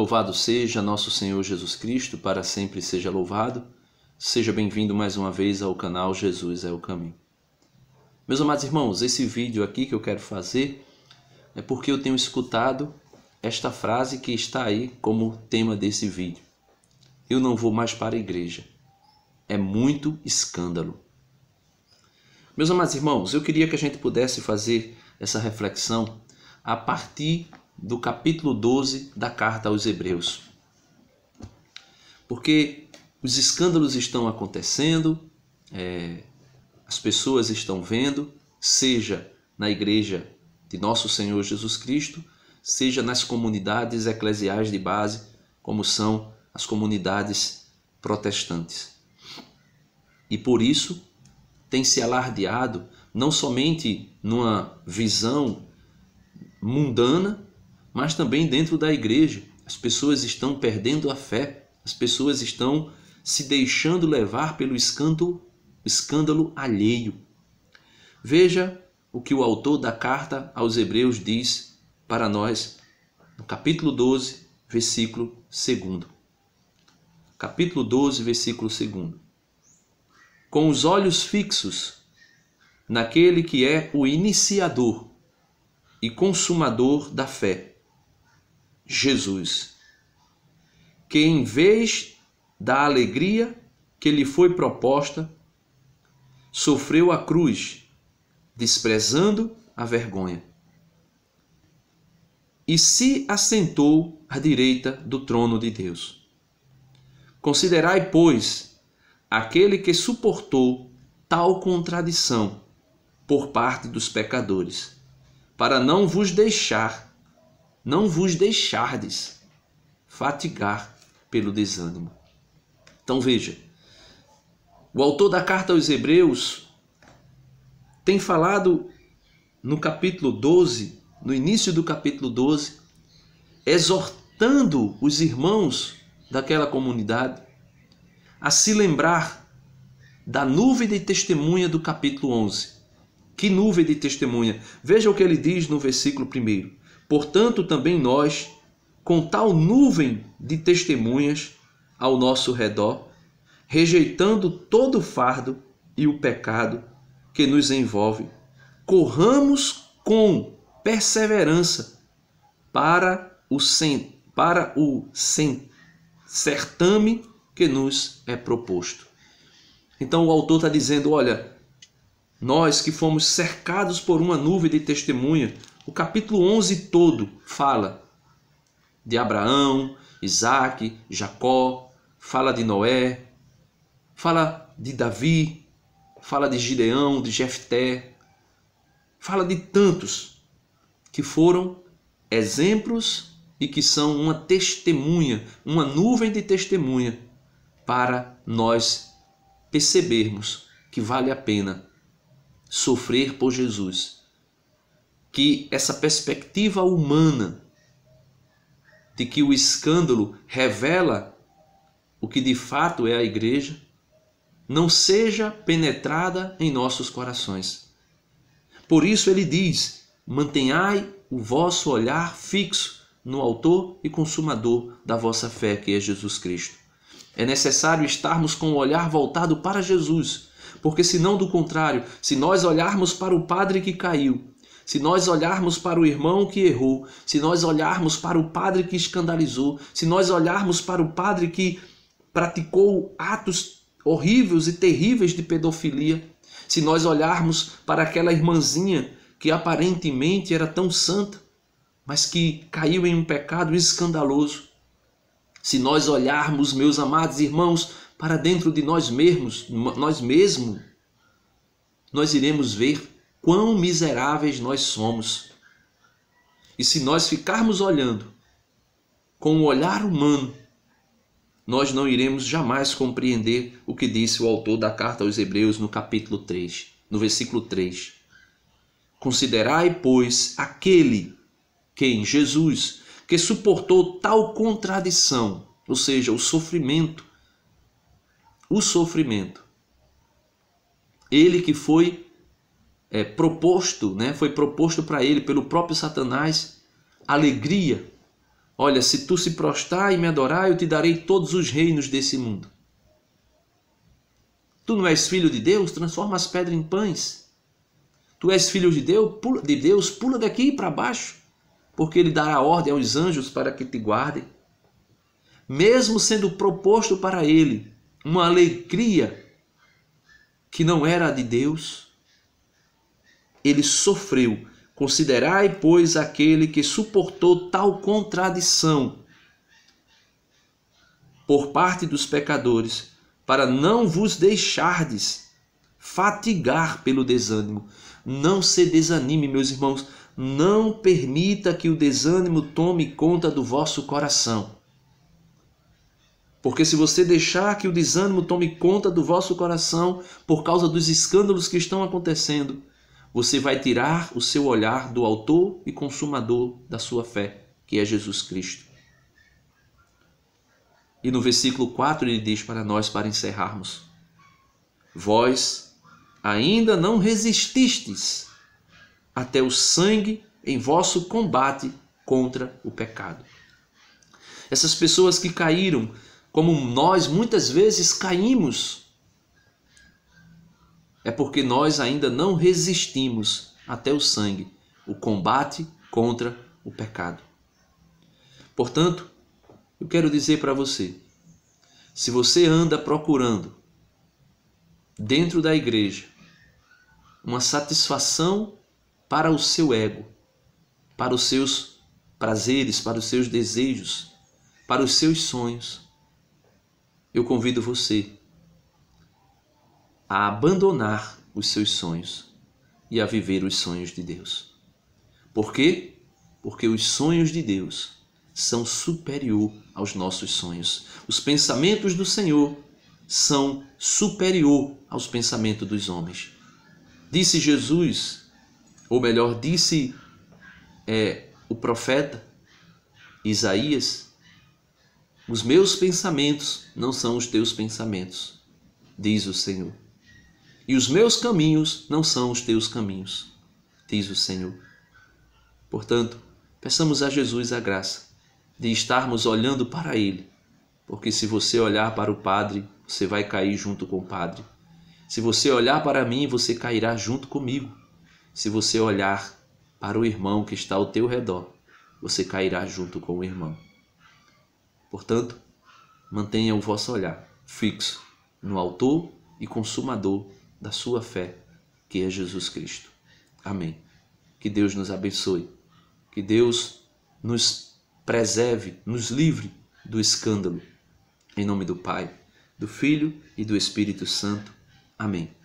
Louvado seja nosso Senhor Jesus Cristo, para sempre seja louvado. Seja bem-vindo mais uma vez ao canal Jesus é o Caminho. Meus amados irmãos, esse vídeo aqui que eu quero fazer é porque eu tenho escutado esta frase que está aí como tema desse vídeo. Eu não vou mais para a igreja. É muito escândalo. Meus amados irmãos, eu queria que a gente pudesse fazer essa reflexão a partir do capítulo 12 da carta aos Hebreus. Porque os escândalos estão acontecendo, é, as pessoas estão vendo, seja na igreja de nosso Senhor Jesus Cristo, seja nas comunidades eclesiais de base, como são as comunidades protestantes. E por isso tem se alardeado não somente numa visão mundana, mas também dentro da igreja. As pessoas estão perdendo a fé, as pessoas estão se deixando levar pelo escândalo, escândalo alheio. Veja o que o autor da carta aos Hebreus diz para nós no capítulo 12, versículo 2. Capítulo 12, versículo 2. Com os olhos fixos naquele que é o iniciador e consumador da fé Jesus, que em vez da alegria que lhe foi proposta, sofreu a cruz, desprezando a vergonha. E se assentou à direita do trono de Deus. Considerai, pois, aquele que suportou tal contradição por parte dos pecadores, para não vos deixar não vos deixardes fatigar pelo desânimo. Então veja, o autor da carta aos Hebreus tem falado no capítulo 12, no início do capítulo 12, exortando os irmãos daquela comunidade a se lembrar da nuvem de testemunha do capítulo 11. Que nuvem de testemunha! Veja o que ele diz no versículo 1. Portanto, também nós, com tal nuvem de testemunhas ao nosso redor, rejeitando todo o fardo e o pecado que nos envolve, corramos com perseverança para o, sem, para o sem, certame que nos é proposto. Então o autor está dizendo: olha, nós que fomos cercados por uma nuvem de testemunha, o capítulo 11 todo fala de Abraão, Isaac, Jacó, fala de Noé, fala de Davi, fala de Gideão, de Jefté, fala de tantos que foram exemplos e que são uma testemunha, uma nuvem de testemunha para nós percebermos que vale a pena sofrer por Jesus que essa perspectiva humana de que o escândalo revela o que de fato é a igreja não seja penetrada em nossos corações. Por isso ele diz: mantenhai o vosso olhar fixo no Autor e Consumador da vossa fé, que é Jesus Cristo. É necessário estarmos com o olhar voltado para Jesus, porque, senão do contrário, se nós olharmos para o Padre que caiu se nós olharmos para o irmão que errou, se nós olharmos para o padre que escandalizou, se nós olharmos para o padre que praticou atos horríveis e terríveis de pedofilia, se nós olharmos para aquela irmãzinha que aparentemente era tão santa, mas que caiu em um pecado escandaloso, se nós olharmos, meus amados irmãos, para dentro de nós mesmos, nós mesmos, nós iremos ver quão miseráveis nós somos. E se nós ficarmos olhando com o olhar humano, nós não iremos jamais compreender o que disse o autor da carta aos Hebreus no capítulo 3, no versículo 3. Considerai, pois, aquele quem Jesus, que suportou tal contradição, ou seja, o sofrimento, o sofrimento. Ele que foi é, proposto, né, foi proposto para ele pelo próprio Satanás alegria. Olha, se tu se prostrar e me adorar, eu te darei todos os reinos desse mundo. Tu não és filho de Deus? Transforma as pedras em pães. Tu és filho de Deus? Pula, de Deus, pula daqui para baixo, porque ele dará ordem aos anjos para que te guardem. Mesmo sendo proposto para ele uma alegria que não era de Deus, ele sofreu. Considerai, pois, aquele que suportou tal contradição por parte dos pecadores, para não vos deixardes fatigar pelo desânimo. Não se desanime, meus irmãos. Não permita que o desânimo tome conta do vosso coração. Porque se você deixar que o desânimo tome conta do vosso coração por causa dos escândalos que estão acontecendo, você vai tirar o seu olhar do autor e consumador da sua fé, que é Jesus Cristo. E no versículo 4 ele diz para nós, para encerrarmos: Vós ainda não resististes até o sangue em vosso combate contra o pecado. Essas pessoas que caíram, como nós muitas vezes caímos, é porque nós ainda não resistimos até o sangue, o combate contra o pecado. Portanto, eu quero dizer para você: se você anda procurando dentro da igreja uma satisfação para o seu ego, para os seus prazeres, para os seus desejos, para os seus sonhos, eu convido você a abandonar os seus sonhos e a viver os sonhos de Deus. Por quê? Porque os sonhos de Deus são superior aos nossos sonhos. Os pensamentos do Senhor são superior aos pensamentos dos homens. Disse Jesus, ou melhor, disse é, o profeta Isaías, os meus pensamentos não são os teus pensamentos, diz o Senhor e os meus caminhos não são os teus caminhos, diz o Senhor. Portanto, peçamos a Jesus a graça de estarmos olhando para Ele, porque se você olhar para o Padre, você vai cair junto com o Padre. Se você olhar para mim, você cairá junto comigo. Se você olhar para o irmão que está ao teu redor, você cairá junto com o irmão. Portanto, mantenha o vosso olhar fixo no Autor e Consumador da sua fé, que é Jesus Cristo. Amém. Que Deus nos abençoe. Que Deus nos preserve, nos livre do escândalo. Em nome do Pai, do Filho e do Espírito Santo. Amém.